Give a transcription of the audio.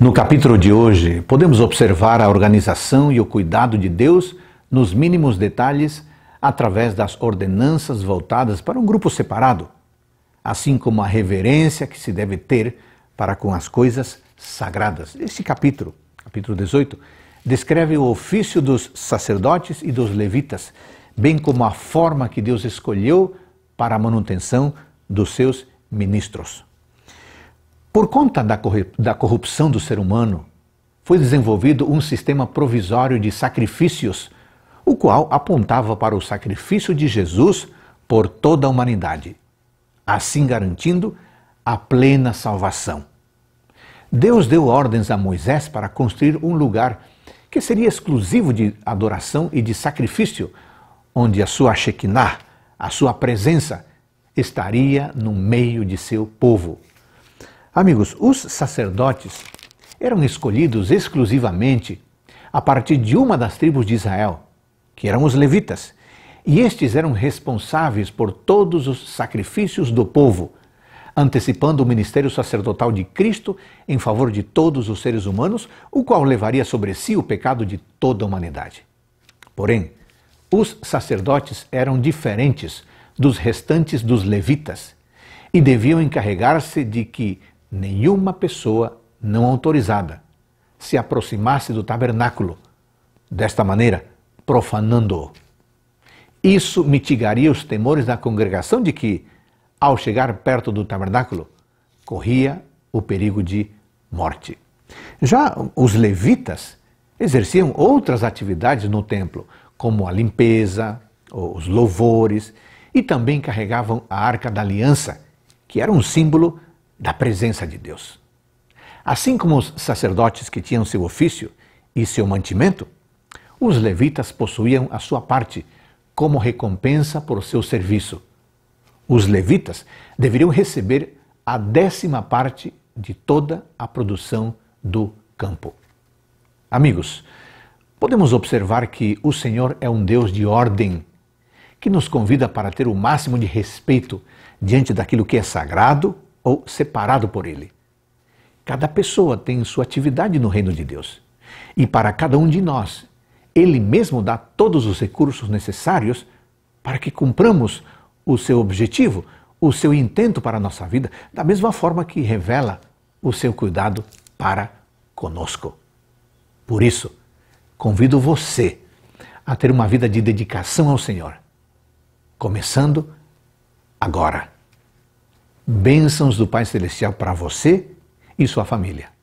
No capítulo de hoje, podemos observar a organização e o cuidado de Deus nos mínimos detalhes através das ordenanças voltadas para um grupo separado, assim como a reverência que se deve ter para com as coisas sagradas. Este capítulo, capítulo 18, descreve o ofício dos sacerdotes e dos levitas, bem como a forma que Deus escolheu para a manutenção dos seus ministros. Por conta da corrupção do ser humano, foi desenvolvido um sistema provisório de sacrifícios, o qual apontava para o sacrifício de Jesus por toda a humanidade, assim garantindo a plena salvação. Deus deu ordens a Moisés para construir um lugar que seria exclusivo de adoração e de sacrifício, onde a sua Shekinah, a sua presença, estaria no meio de seu povo. Amigos, os sacerdotes eram escolhidos exclusivamente a partir de uma das tribos de Israel, que eram os levitas, e estes eram responsáveis por todos os sacrifícios do povo, antecipando o ministério sacerdotal de Cristo em favor de todos os seres humanos, o qual levaria sobre si o pecado de toda a humanidade. Porém, os sacerdotes eram diferentes dos restantes dos levitas e deviam encarregar-se de que nenhuma pessoa não autorizada se aproximasse do tabernáculo, desta maneira, profanando-o. Isso mitigaria os temores da congregação de que, ao chegar perto do tabernáculo, corria o perigo de morte. Já os levitas exerciam outras atividades no templo, como a limpeza, os louvores, e também carregavam a arca da aliança, que era um símbolo da presença de Deus. Assim como os sacerdotes que tinham seu ofício e seu mantimento, os levitas possuíam a sua parte como recompensa por seu serviço. Os levitas deveriam receber a décima parte de toda a produção do campo. Amigos, podemos observar que o Senhor é um Deus de ordem, que nos convida para ter o máximo de respeito diante daquilo que é sagrado ou separado por ele. Cada pessoa tem sua atividade no reino de Deus. E para cada um de nós, ele mesmo dá todos os recursos necessários para que cumpramos o seu objetivo, o seu intento para a nossa vida, da mesma forma que revela o seu cuidado para conosco. Por isso, convido você a ter uma vida de dedicação ao Senhor, começando agora bênçãos do Pai Celestial para você e sua família.